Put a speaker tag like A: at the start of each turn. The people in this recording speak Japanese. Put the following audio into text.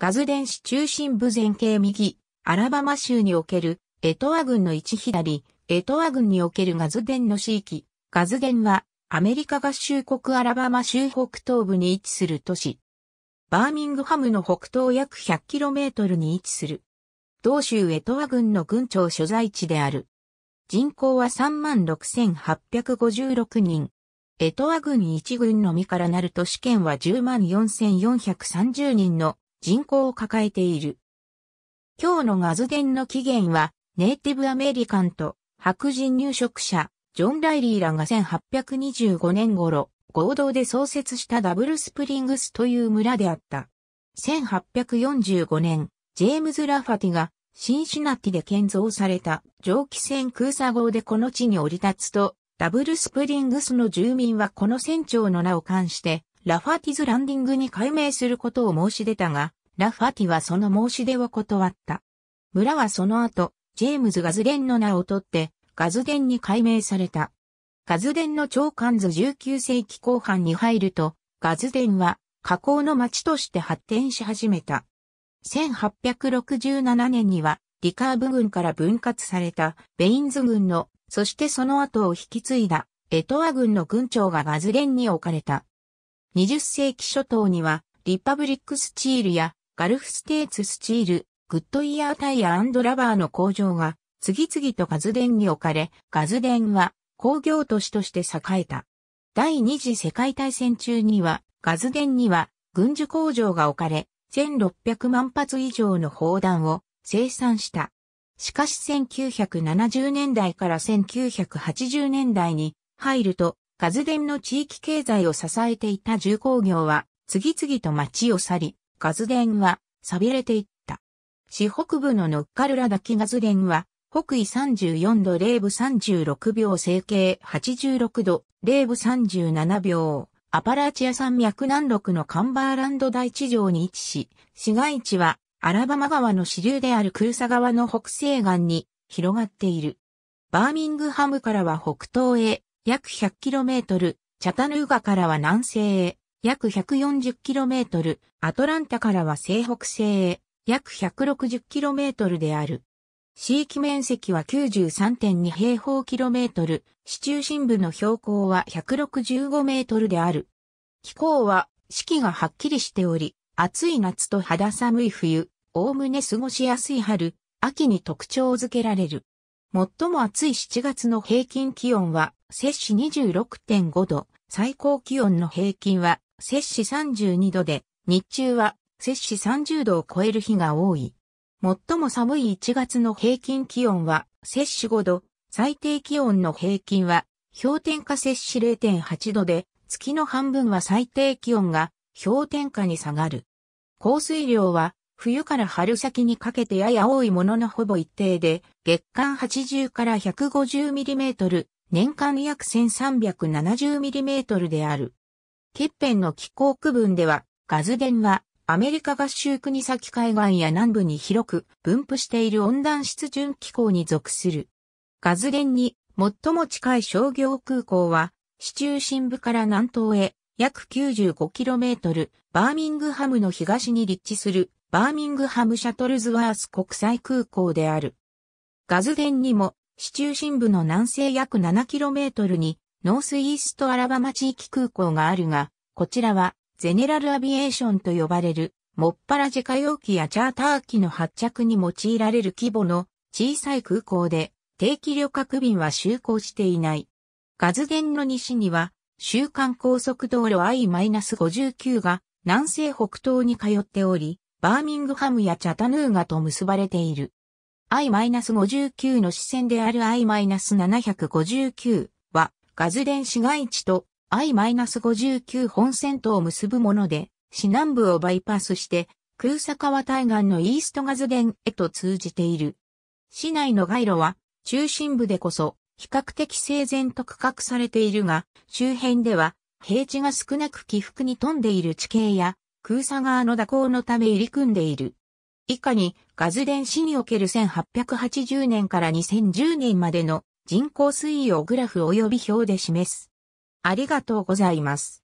A: ガズデン市中心部前景右、アラバマ州におけるエトワ郡の位置左、エトワ郡におけるガズデンの地域、ガズデンはアメリカ合衆国アラバマ州北東部に位置する都市。バーミングハムの北東約 100km に位置する。同州エトワ郡の郡庁所在地である。人口は36,856人。エトワ郡一郡のみからなる都市圏は104,430人の人口を抱えている。今日のガズデンの起源は、ネイティブアメリカンと白人入植者、ジョン・ライリーらが1825年頃、合同で創設したダブルスプリングスという村であった。1845年、ジェームズ・ラファティがシンシナティで建造された蒸気船空ー号でこの地に降り立つと、ダブルスプリングスの住民はこの船長の名を冠して、ラファティズランディングに改名することを申し出たが、ラファティはその申し出を断った。村はその後、ジェームズ・ガズデンの名を取って、ガズデンに改名された。ガズデンの長官図19世紀後半に入ると、ガズデンは河口の町として発展し始めた。1867年には、リカーブ軍から分割されたベインズ軍の、そしてその後を引き継いだエトワ軍の軍長がガズデンに置かれた。20世紀初頭には、リパブリックスチールやガルフステーツスチール、グッドイヤータイヤラバーの工場が次々とガズデンに置かれ、ガズデンは工業都市として栄えた。第二次世界大戦中には、ガズデンには軍需工場が置かれ、1600万発以上の砲弾を生産した。しかし1970年代から1980年代に入るとガズデンの地域経済を支えていた重工業は次々と町を去り、ガズデンは錆びれていった。市北部のノッカルラキガズデンは北緯34度0分36秒整形86度0分37秒。アパラチア山脈南麓のカンバーランド大地上に位置し、市街地はアラバマ川の支流であるクルサ川の北西岸に広がっている。バーミングハムからは北東へ約 100km、チャタヌーガからは南西へ、約 140km、アトランタからは西北西へ、約 160km である。地域面積は93.2平方キロメートル、市中心部の標高は165メートルである。気候は四季がはっきりしており、暑い夏と肌寒い冬、おおむね過ごしやすい春、秋に特徴づけられる。最も暑い7月の平均気温は、摂氏26.5度、最高気温の平均は、摂氏32度で、日中は、摂氏30度を超える日が多い。最も寒い1月の平均気温は、摂氏5度、最低気温の平均は、氷点下摂氏0.8度で、月の半分は最低気温が氷点下に下がる。降水量は冬から春先にかけてやや多いもののほぼ一定で、月間80から 150mm、年間約 1370mm である。欠片の気候区分では、ガズデンはアメリカ合衆国先海岸や南部に広く分布している温暖湿潤気候に属する。ガズデンに最も近い商業空港は、市中心部から南東へ約 95km、バーミングハムの東に立地するバーミングハム・シャトルズワース国際空港である。ガズデンにも、市中心部の南西約 7km に、ノースイーストアラバマ地域空港があるが、こちらは、ゼネラルアビエーションと呼ばれる、もっぱら自家用機やチャーター機の発着に用いられる規模の小さい空港で、定期旅客便は就航していない。ガズデンの西には、週間高速道路 I-59 が南西北東に通っており、バーミングハムやチャタヌーガと結ばれている。I-59 の支線である I-759 はガズデン市街地と I-59 本線とを結ぶもので、市南部をバイパスして、空坂川対岸のイーストガズデンへと通じている。市内の街路は、中心部でこそ、比較的整然と区画されているが、周辺では、平地が少なく起伏に富んでいる地形や、空砂川の蛇行のため入り組んでいる。以下に、ガズ電子における1880年から2010年までの人口推移をグラフ及び表で示す。ありがとうございます。